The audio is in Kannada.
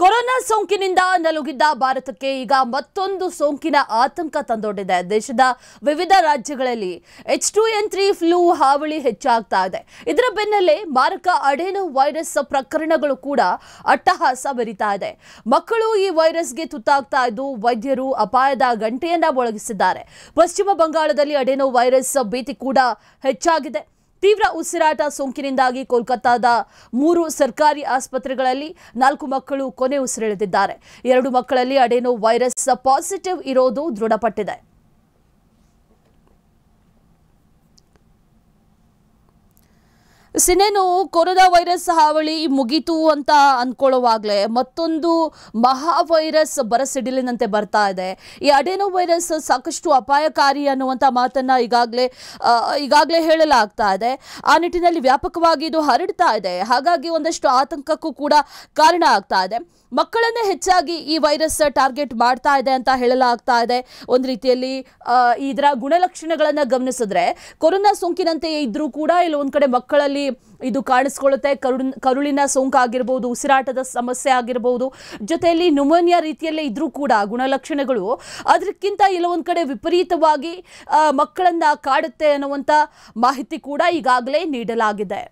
ಕೊರೋನಾ ಸೋಂಕಿನಿಂದ ನಲುಗಿದ್ದ ಭಾರತಕ್ಕೆ ಈಗ ಮತ್ತೊಂದು ಸೋಂಕಿನ ಆತಂಕ ತಂದೊಡ್ಡಿದೆ ದೇಶದ ವಿವಿಧ ರಾಜ್ಯಗಳಲ್ಲಿ H two N three flu ಹಾವಳಿ ಹೆಚ್ಚಾಗ್ತಾ ಇದೆ ಇದರ ಬೆನ್ನಲ್ಲೇ ಮಾರಕ ಅಡೇನೋ ವೈರಸ್ ಪ್ರಕರಣಗಳು ಕೂಡ ಅಟ್ಟಹಾಸ ಬರಿತಾ ಇದೆ ಮಕ್ಕಳು ಈ ವೈರಸ್ಗೆ ತುತ್ತಾಗ್ತಾ ಇದ್ದು ವೈದ್ಯರು ಅಪಾಯದ ಗಂಟೆಯನ್ನ ಒಳಗಿಸಿದ್ದಾರೆ ಪಶ್ಚಿಮ ಬಂಗಾಳದಲ್ಲಿ ಅಡೇನೋ ವೈರಸ್ ಭೀತಿ ಕೂಡ ಹೆಚ್ಚಾಗಿದೆ ತೀವ್ರ ಉಸಿರಾಟ ಸೋಂಕಿನಿಂದಾಗಿ ಕೋಲ್ಕತ್ತಾದ ಮೂರು ಸರ್ಕಾರಿ ಆಸ್ಪತ್ರೆಗಳಲ್ಲಿ ನಾಲ್ಕು ಮಕ್ಕಳು ಕೊನೆ ಉಸಿರೆಳೆದಿದ್ದಾರೆ ಎರಡು ಮಕ್ಕಳಲ್ಲಿ ಅಡೇನೋ ವೈರಸ್ ಪಾಸಿಟಿವ್ ಇರೋದು ದೃಢಪಟ್ಟಿದೆ ಸಿನೇನು ಕೊರೋನಾ ವೈರಸ್ ಹಾವಳಿ ಮುಗೀತು ಅಂತ ಅಂದ್ಕೊಳ್ಳೋವಾಗಲೇ ಮತ್ತೊಂದು ಮಹಾ ವೈರಸ್ ಬರಸಿಡಿಲಿನಂತೆ ಬರ್ತಾ ಇದೆ ಈ ಅಡೆನೋ ವೈರಸ್ ಸಾಕಷ್ಟು ಅಪಾಯಕಾರಿ ಅನ್ನುವಂಥ ಮಾತನ್ನು ಈಗಾಗಲೇ ಈಗಾಗಲೇ ಹೇಳಲಾಗ್ತಾ ಇದೆ ಆ ನಿಟ್ಟಿನಲ್ಲಿ ವ್ಯಾಪಕವಾಗಿ ಇದು ಹರಡ್ತಾ ಇದೆ ಹಾಗಾಗಿ ಒಂದಷ್ಟು ಆತಂಕಕ್ಕೂ ಕೂಡ ಕಾರಣ ಆಗ್ತಾ ಇದೆ ಮಕ್ಕಳನ್ನೇ ಹೆಚ್ಚಾಗಿ ಈ ವೈರಸ್ ಟಾರ್ಗೆಟ್ ಮಾಡ್ತಾ ಇದೆ ಅಂತ ಹೇಳಲಾಗ್ತಾ ಇದೆ ಒಂದು ರೀತಿಯಲ್ಲಿ ಇದರ ಗುಣಲಕ್ಷಣಗಳನ್ನು ಗಮನಿಸಿದ್ರೆ ಕೊರೋನಾ ಸೋಂಕಿನಂತೆಯೇ ಇದ್ರೂ ಕೂಡ ಇಲ್ಲಿ ಒಂದು ಕಡೆ ಮಕ್ಕಳಲ್ಲಿ ಇದು ಕಾಣಿಸ್ಕೊಳ್ಳುತ್ತೆ ಕರುಳಿನ ಸೋಂಕು ಆಗಿರ್ಬೋದು ಉಸಿರಾಟದ ಸಮಸ್ಯೆ ಆಗಿರ್ಬೋದು ಜೊತೆಯಲ್ಲಿ ನ್ಯುಮೋನಿಯಾ ರೀತಿಯಲ್ಲೇ ಇದ್ರೂ ಕೂಡ ಗುಣಲಕ್ಷಣಗಳು ಅದಕ್ಕಿಂತ ಕೆಲವೊಂದು ಕಡೆ ವಿಪರೀತವಾಗಿ ಮಕ್ಕಳನ್ನ ಕಾಡುತ್ತೆ ಅನ್ನುವಂಥ ಮಾಹಿತಿ ಕೂಡ ಈಗಾಗಲೇ ನೀಡಲಾಗಿದೆ